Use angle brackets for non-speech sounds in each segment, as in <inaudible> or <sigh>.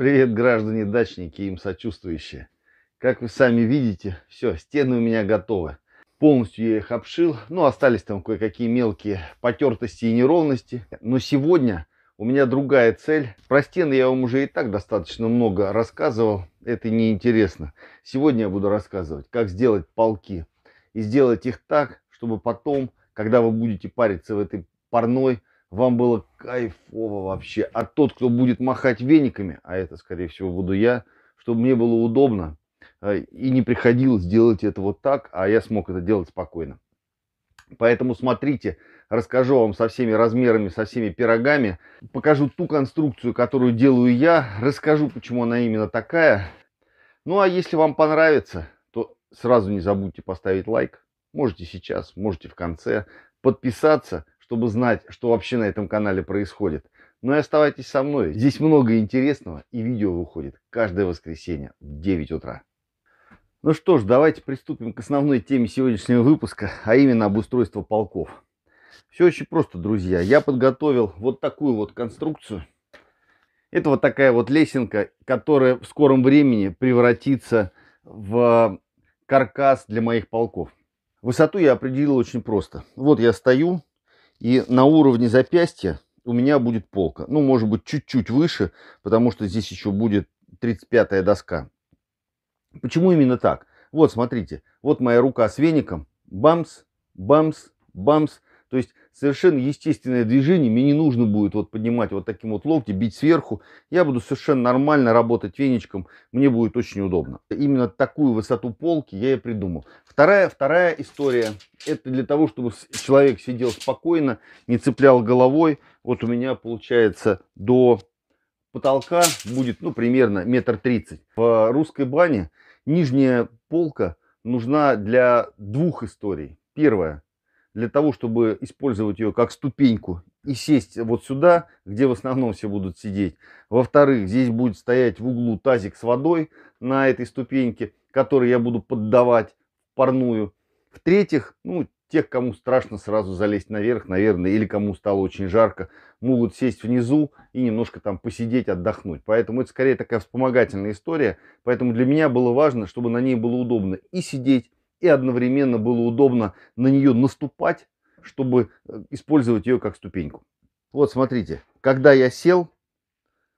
Привет, граждане дачники и им сочувствующие. Как вы сами видите, все, стены у меня готовы. Полностью я их обшил, ну остались там кое-какие мелкие потертости и неровности. Но сегодня у меня другая цель. Про стены я вам уже и так достаточно много рассказывал, это неинтересно. Сегодня я буду рассказывать, как сделать полки. И сделать их так, чтобы потом, когда вы будете париться в этой парной, вам было кайфово вообще. А тот, кто будет махать вениками, а это, скорее всего, буду я, чтобы мне было удобно э, и не приходилось делать это вот так, а я смог это делать спокойно. Поэтому смотрите, расскажу вам со всеми размерами, со всеми пирогами, покажу ту конструкцию, которую делаю я, расскажу, почему она именно такая. Ну а если вам понравится, то сразу не забудьте поставить лайк. Можете сейчас, можете в конце подписаться, чтобы знать, что вообще на этом канале происходит. Ну и оставайтесь со мной. Здесь много интересного и видео выходит каждое воскресенье в 9 утра. Ну что ж, давайте приступим к основной теме сегодняшнего выпуска, а именно обустройство полков. Все очень просто, друзья. Я подготовил вот такую вот конструкцию. Это вот такая вот лесенка, которая в скором времени превратится в каркас для моих полков. Высоту я определил очень просто. Вот я стою, и на уровне запястья у меня будет полка. Ну, может быть, чуть-чуть выше, потому что здесь еще будет 35-я доска. Почему именно так? Вот, смотрите, вот моя рука с веником. Бамс, бамс, бамс. То есть совершенно естественное движение, мне не нужно будет вот поднимать вот таким вот локти, бить сверху, я буду совершенно нормально работать веничком, мне будет очень удобно. Именно такую высоту полки я и придумал. Вторая, вторая история, это для того, чтобы человек сидел спокойно, не цеплял головой, вот у меня получается до потолка будет, ну, примерно метр тридцать. В русской бане нижняя полка нужна для двух историй. Первое – для того, чтобы использовать ее как ступеньку и сесть вот сюда, где в основном все будут сидеть. Во-вторых, здесь будет стоять в углу тазик с водой на этой ступеньке, который я буду поддавать парную. В-третьих, ну, тех, кому страшно сразу залезть наверх, наверное, или кому стало очень жарко, могут сесть внизу и немножко там посидеть, отдохнуть. Поэтому это скорее такая вспомогательная история. Поэтому для меня было важно, чтобы на ней было удобно и сидеть, и одновременно было удобно на нее наступать, чтобы э, использовать ее как ступеньку. Вот смотрите, когда я сел,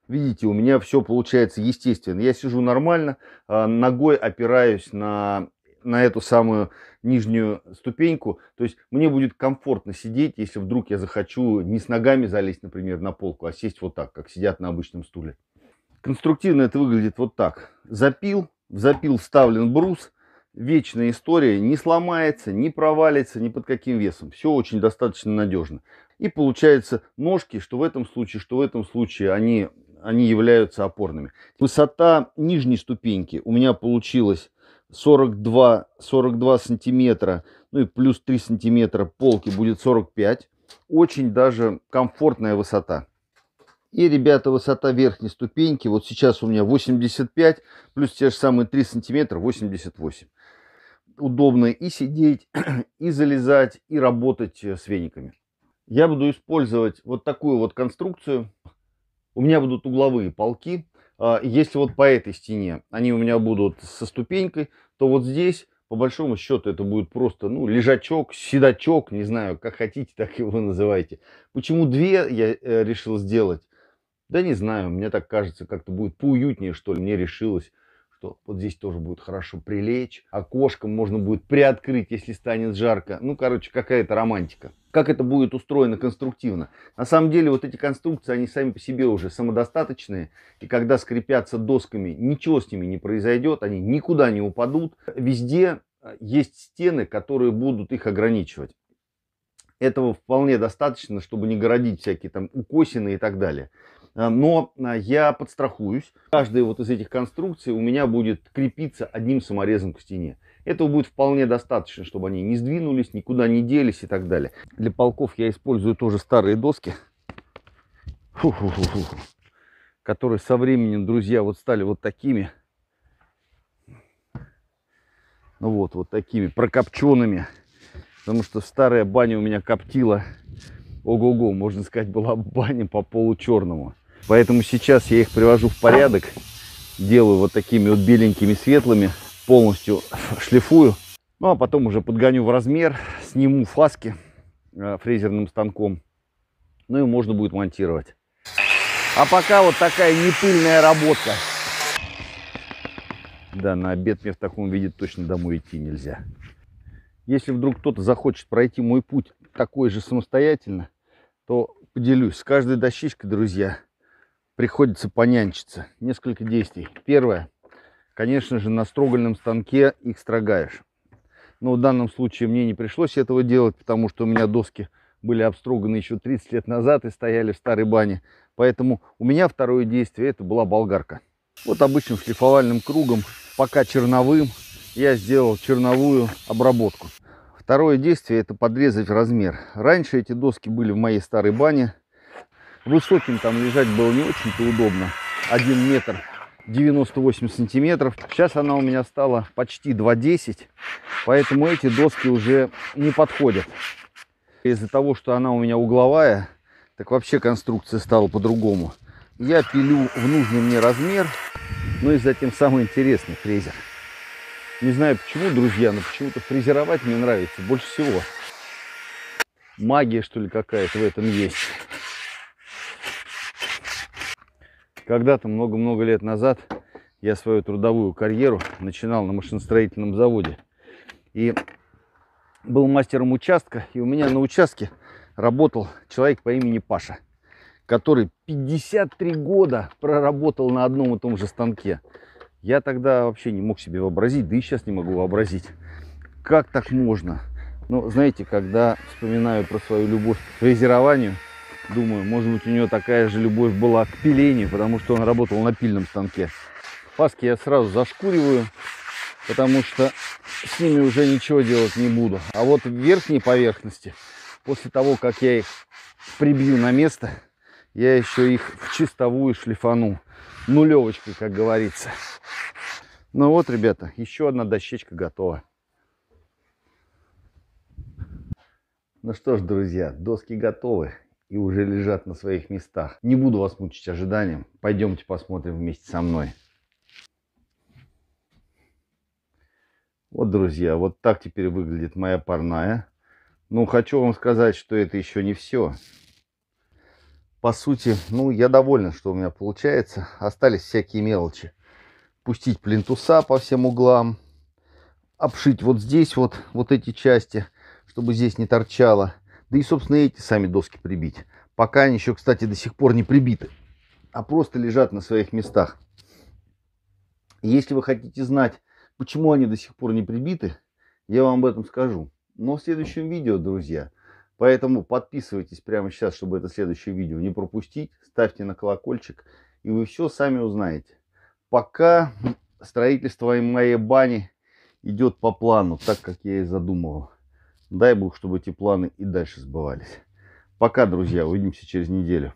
видите, у меня все получается естественно. Я сижу нормально, а, ногой опираюсь на, на эту самую нижнюю ступеньку. То есть мне будет комфортно сидеть, если вдруг я захочу не с ногами залезть, например, на полку, а сесть вот так, как сидят на обычном стуле. Конструктивно это выглядит вот так. Запил, в запил вставлен брус, вечная история, не сломается, не провалится ни под каким весом. Все очень достаточно надежно. И получается ножки, что в этом случае, что в этом случае, они, они являются опорными. Высота нижней ступеньки у меня получилась 42, 42 сантиметра, ну и плюс 3 сантиметра полки будет 45. Очень даже комфортная высота. И, ребята, высота верхней ступеньки, вот сейчас у меня 85, плюс те же самые 3 сантиметра, 88 удобно и сидеть, <clears throat> и залезать, и работать э, с вениками. Я буду использовать вот такую вот конструкцию. У меня будут угловые полки. А, если вот по этой стене они у меня будут со ступенькой, то вот здесь, по большому счету, это будет просто ну, лежачок, седачок, не знаю, как хотите, <laughs> так его называйте. Почему две я э, решил сделать? Да не знаю, мне так кажется, как-то будет поуютнее, что ли, мне решилось что вот здесь тоже будет хорошо прилечь, а окошко можно будет приоткрыть, если станет жарко. Ну, короче, какая-то романтика. Как это будет устроено конструктивно? На самом деле вот эти конструкции, они сами по себе уже самодостаточные. И когда скрипятся досками, ничего с ними не произойдет, они никуда не упадут. Везде э, есть стены, которые будут их ограничивать этого вполне достаточно, чтобы не городить всякие там укосины и так далее. А, но а, я подстрахуюсь. Каждая вот из этих конструкций у меня будет крепиться одним саморезом к стене. Этого будет вполне достаточно, чтобы они не сдвинулись, никуда не делись и так далее. Для полков я использую тоже старые доски, Фу -фу -фу которые со временем, друзья, вот стали вот такими. Ну вот, вот такими прокопченными. Потому что старая баня у меня коптила. Ого-го, можно сказать, была баня по полу черному. Поэтому сейчас я их привожу в порядок, делаю вот такими вот беленькими светлыми, полностью <laughs> шлифую. Ну а потом уже подгоню в размер, сниму фаски э, фрезерным станком. Ну и можно будет монтировать. А пока вот такая непыльная работа. Да, на обед мне в таком виде точно домой идти нельзя. Если вдруг кто-то захочет пройти мой путь такой же самостоятельно, то поделюсь с каждой дощечкой, друзья, приходится понянчиться. Несколько действий. Первое. Конечно же, на строгальном станке их строгаешь. Но в данном случае мне не пришлось этого делать, потому что у меня доски были обстроганы еще 30 лет назад и стояли в старой бане. Поэтому у меня второе действие это была болгарка. Вот обычным шлифовальным кругом, пока черновым, я сделал черновую обработку. Второе действие это подрезать размер. Раньше эти доски были в моей старой бане Высоким там лежать было не очень-то удобно. 1 метр 98 сантиметров. Сейчас она у меня стала почти 2,10, поэтому эти доски уже не подходят. Из-за того, что она у меня угловая, так вообще конструкция стала по-другому. Я пилю в нужный мне размер, ну и затем самый интересный фрезер. Не знаю почему, друзья, но почему-то фрезеровать мне нравится больше всего. Магия, что ли, какая-то в этом есть. Когда-то много-много лет назад я свою трудовую карьеру начинал на машиностроительном заводе. И был мастером участка, и у меня на участке работал человек по имени Паша, который 53 года проработал на одном и том же станке. Я тогда вообще не мог себе вообразить, да и сейчас не могу вообразить, как так можно. Но ну, знаете, когда вспоминаю про свою любовь к фрезерованию, Думаю, может быть, у него такая же любовь была к пилению, потому что он работал на пильном станке. Паски я сразу зашкуриваю, потому что с ними уже ничего делать не буду. А вот верхней поверхности, после того, как я их прибью на место, я еще их в чистовую шлифану. Нулевочкой, как говорится. Ну вот, ребята, еще одна дощечка готова. Ну что ж, друзья, доски готовы и уже лежат на своих местах. Не буду вас мучить ожиданием. Пойдемте посмотрим вместе со мной. Вот, друзья, вот так теперь выглядит моя парная. Ну, хочу вам сказать, что это еще не все. По сути, ну, я доволен, что у меня получается. Остались всякие мелочи. Пустить плинтуса по всем углам. Обшить вот здесь вот, вот эти части, чтобы здесь не торчало. Да и, собственно, эти сами доски прибить. Пока они еще, кстати, до сих пор не прибиты, а просто лежат на своих местах. И если вы хотите знать, почему они до сих пор не прибиты, я вам об этом скажу. Но в следующем видео, друзья. Поэтому подписывайтесь прямо сейчас, чтобы это следующее видео не пропустить. Ставьте на колокольчик, и вы все сами узнаете. Пока строительство моей бани идет по плану, так как я и задумывал. Дай бог, чтобы эти планы и дальше сбывались. Пока, друзья, увидимся через неделю.